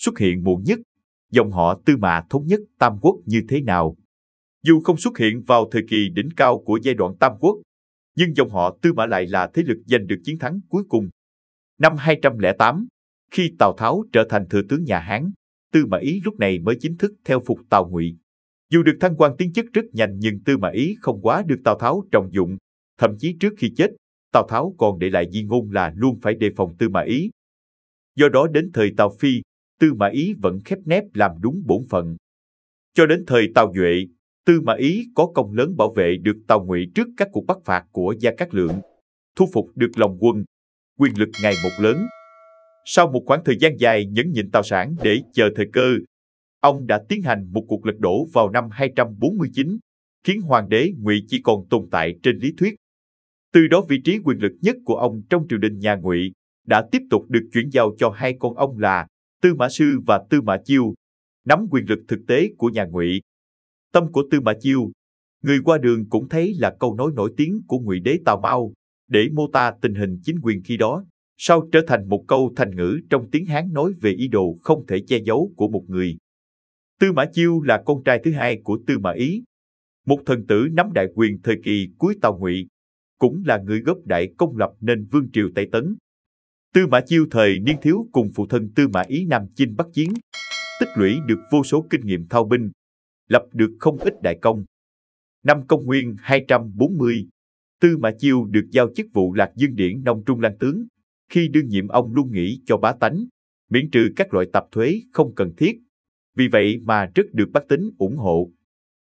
xuất hiện muộn nhất, dòng họ Tư Mã thống nhất Tam Quốc như thế nào. Dù không xuất hiện vào thời kỳ đỉnh cao của giai đoạn Tam Quốc, nhưng dòng họ Tư Mã lại là thế lực giành được chiến thắng cuối cùng. Năm 208, khi Tào Tháo trở thành thừa tướng nhà Hán, Tư Mã Ý lúc này mới chính thức theo phục Tào Ngụy. Dù được thăng quan tiến chức rất nhanh nhưng Tư Mã Ý không quá được Tào Tháo trọng dụng, thậm chí trước khi chết, Tào Tháo còn để lại di ngôn là luôn phải đề phòng Tư Mã Ý. Do đó đến thời Tào Phi, Tư Mã Ý vẫn khép nép làm đúng bổn phận. Cho đến thời Tào Duệ, Tư Mã Ý có công lớn bảo vệ được Tào Ngụy trước các cuộc bắt phạt của Gia Cát Lượng, thu phục được lòng quân, quyền lực ngày một lớn. Sau một khoảng thời gian dài nhẫn nhịn Tào Sản để chờ thời cơ, ông đã tiến hành một cuộc lật đổ vào năm 249, khiến hoàng đế Ngụy chỉ còn tồn tại trên lý thuyết. Từ đó vị trí quyền lực nhất của ông trong triều đình nhà Ngụy đã tiếp tục được chuyển giao cho hai con ông là Tư Mã Sư và Tư Mã Chiêu, nắm quyền lực thực tế của nhà Ngụy. Tâm của Tư Mã Chiêu, người qua đường cũng thấy là câu nói nổi tiếng của Ngụy đế Tào Mao để mô tả tình hình chính quyền khi đó, sau trở thành một câu thành ngữ trong tiếng Hán nói về ý đồ không thể che giấu của một người. Tư Mã Chiêu là con trai thứ hai của Tư Mã Ý, một thần tử nắm đại quyền thời kỳ cuối Tào Ngụy, cũng là người góp đại công lập nên vương triều Tây Tấn. Tư Mã Chiêu thời niên thiếu cùng phụ thân Tư Mã Ý Nam chinh bắc chiến, tích lũy được vô số kinh nghiệm thao binh, lập được không ít đại công. Năm công nguyên 240, Tư Mã Chiêu được giao chức vụ lạc dương điển nông trung lang tướng. Khi đương nhiệm ông luôn nghĩ cho bá tánh, miễn trừ các loại tạp thuế không cần thiết. Vì vậy mà rất được bác tính ủng hộ.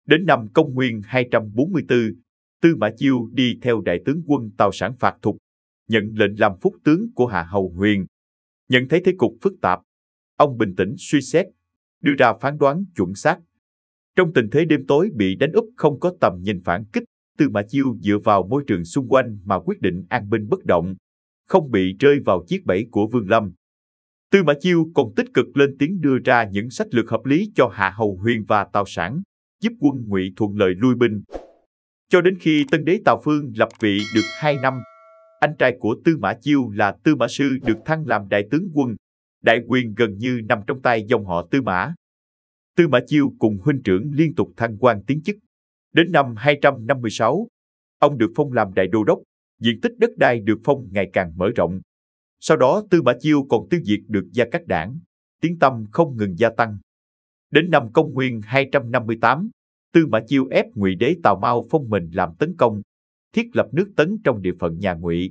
Đến năm công nguyên 244, Tư Mã Chiêu đi theo đại tướng quân Tào Sản phạt thục nhận lệnh làm phúc tướng của Hạ Hầu Huyền. Nhận thấy thế cục phức tạp, ông bình tĩnh suy xét, đưa ra phán đoán chuẩn xác. Trong tình thế đêm tối bị đánh úp không có tầm nhìn phản kích, Tư Mã Chiêu dựa vào môi trường xung quanh mà quyết định an binh bất động, không bị rơi vào chiếc bẫy của Vương Lâm. Tư Mã Chiêu còn tích cực lên tiếng đưa ra những sách lược hợp lý cho Hạ Hầu Huyền và Tào Sản, giúp quân Ngụy thuận lợi lui binh. Cho đến khi Tân Đế Tào Phương lập vị được 2 năm, anh trai của Tư Mã Chiêu là Tư Mã Sư được thăng làm đại tướng quân, đại quyền gần như nằm trong tay dòng họ Tư Mã. Tư Mã Chiêu cùng huynh trưởng liên tục thăng quan tiến chức. Đến năm 256, ông được phong làm đại đô đốc, diện tích đất đai được phong ngày càng mở rộng. Sau đó Tư Mã Chiêu còn tiêu diệt được gia các đảng, tiếng tâm không ngừng gia tăng. Đến năm công nguyên 258, Tư Mã Chiêu ép ngụy đế Tào Mao phong mình làm tấn công, thiết lập nước Tấn trong địa phận nhà Ngụy.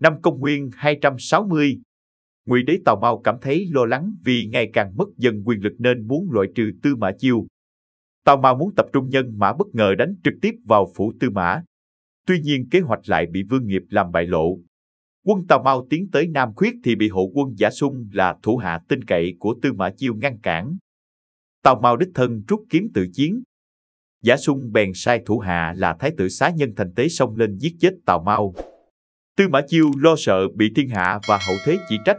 Năm công nguyên 260, Ngụy đế Tào Mao cảm thấy lo lắng vì ngày càng mất dần quyền lực nên muốn loại trừ Tư Mã Chiêu. Tào Mao muốn tập trung nhân mã bất ngờ đánh trực tiếp vào phủ Tư Mã. Tuy nhiên kế hoạch lại bị Vương Nghiệp làm bại lộ. Quân Tào Mao tiến tới Nam Khuyết thì bị hộ quân Giả Sung là thủ hạ tin cậy của Tư Mã Chiêu ngăn cản. Tào Mao đích thân rút kiếm tự chiến, Giả Sung bèn sai thủ hạ là Thái tử Xá Nhân Thành Tế xông lên giết chết Tào Mao. Tư Mã Chiêu lo sợ bị thiên hạ và hậu thế chỉ trách,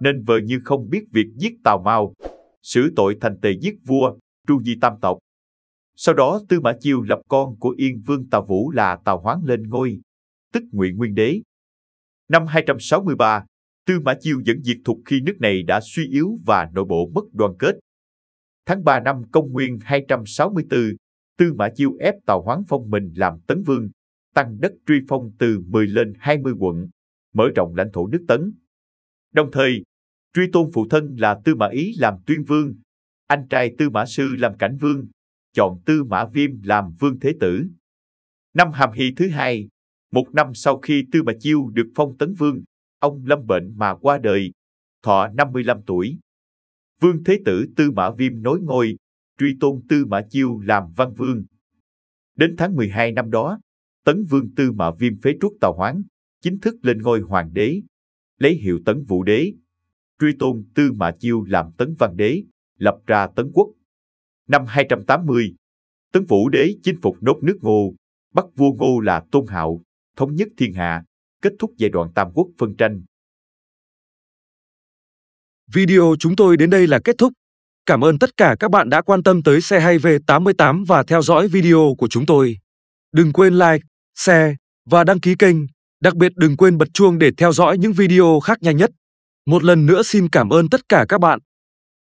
nên vờ như không biết việc giết Tào Mao, xử tội thành tề giết vua, tru di tam tộc. Sau đó Tư Mã Chiêu lập con của Yên Vương Tào Vũ là Tào Hoán lên ngôi, tức Ngụy Nguyên Đế. Năm 263, Tư Mã Chiêu dẫn diệt thục khi nước này đã suy yếu và nội bộ mất đoàn kết. Tháng 3 năm công nguyên 264, Tư Mã Chiêu ép Tào Hoán phong mình làm tấn vương, tăng đất truy phong từ 10 lên 20 quận, mở rộng lãnh thổ nước Tấn. Đồng thời, truy tôn phụ thân là Tư Mã Ý làm tuyên vương, anh trai Tư Mã Sư làm cảnh vương, chọn Tư Mã Viêm làm vương thế tử. Năm Hàm Hy thứ hai, một năm sau khi Tư Mã Chiêu được phong tấn vương, ông lâm bệnh mà qua đời, thọ 55 tuổi. Vương Thế Tử Tư Mã Viêm nối ngôi, truy tôn Tư Mã Chiêu làm văn vương. Đến tháng 12 năm đó, Tấn Vương Tư Mã Viêm phế truất Tào Hoán, chính thức lên ngôi hoàng đế, lấy hiệu Tấn Vũ Đế, truy tôn Tư Mã Chiêu làm Tấn Văn Đế, lập ra Tấn Quốc. Năm 280, Tấn Vũ Đế chinh phục nốt nước Ngô, bắt vua Ngô là Tôn Hạo, thống nhất thiên hạ, kết thúc giai đoạn Tam Quốc phân tranh. Video chúng tôi đến đây là kết thúc. Cảm ơn tất cả các bạn đã quan tâm tới xe hay V88 và theo dõi video của chúng tôi. Đừng quên like, share và đăng ký kênh. Đặc biệt đừng quên bật chuông để theo dõi những video khác nhanh nhất. Một lần nữa xin cảm ơn tất cả các bạn.